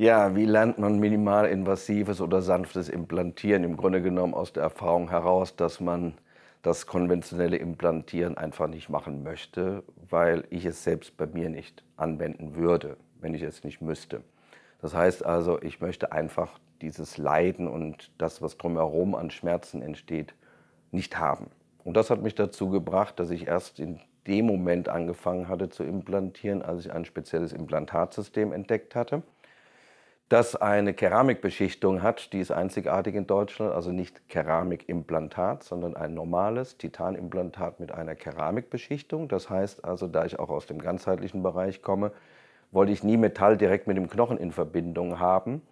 Ja, wie lernt man minimalinvasives oder sanftes Implantieren? Im Grunde genommen aus der Erfahrung heraus, dass man das konventionelle Implantieren einfach nicht machen möchte, weil ich es selbst bei mir nicht anwenden würde, wenn ich es nicht müsste. Das heißt also, ich möchte einfach dieses Leiden und das, was drumherum an Schmerzen entsteht, nicht haben. Und das hat mich dazu gebracht, dass ich erst in dem Moment angefangen hatte zu implantieren, als ich ein spezielles Implantatsystem entdeckt hatte das eine Keramikbeschichtung hat, die ist einzigartig in Deutschland, also nicht Keramikimplantat, sondern ein normales Titanimplantat mit einer Keramikbeschichtung. Das heißt also, da ich auch aus dem ganzheitlichen Bereich komme, wollte ich nie Metall direkt mit dem Knochen in Verbindung haben.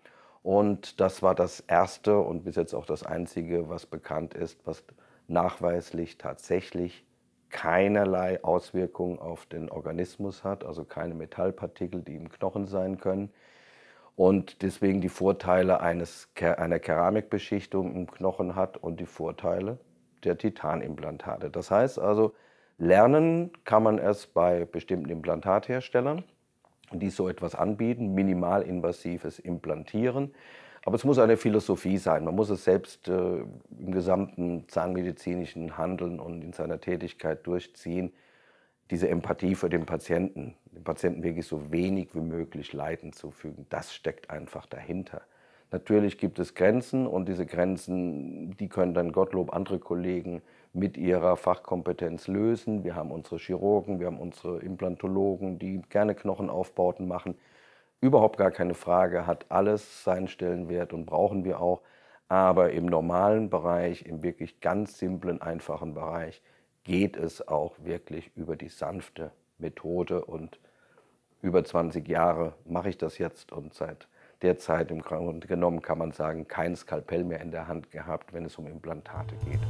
Und das war das erste und bis jetzt auch das einzige, was bekannt ist, was nachweislich tatsächlich keinerlei Auswirkungen auf den Organismus hat, also keine Metallpartikel, die im Knochen sein können und deswegen die Vorteile eines, einer Keramikbeschichtung im Knochen hat und die Vorteile der Titanimplantate. Das heißt also, lernen kann man es bei bestimmten Implantatherstellern, die so etwas anbieten, minimalinvasives Implantieren. Aber es muss eine Philosophie sein. Man muss es selbst äh, im gesamten zahnmedizinischen Handeln und in seiner Tätigkeit durchziehen diese Empathie für den Patienten, dem Patienten wirklich so wenig wie möglich Leiden zufügen, das steckt einfach dahinter. Natürlich gibt es Grenzen und diese Grenzen, die können dann Gottlob andere Kollegen mit ihrer Fachkompetenz lösen. Wir haben unsere Chirurgen, wir haben unsere Implantologen, die gerne Knochenaufbauten machen. Überhaupt gar keine Frage, hat alles seinen Stellenwert und brauchen wir auch. Aber im normalen Bereich, im wirklich ganz simplen, einfachen Bereich, geht es auch wirklich über die sanfte Methode und über 20 Jahre mache ich das jetzt und seit der Zeit im Grunde genommen kann man sagen, kein Skalpell mehr in der Hand gehabt, wenn es um Implantate geht.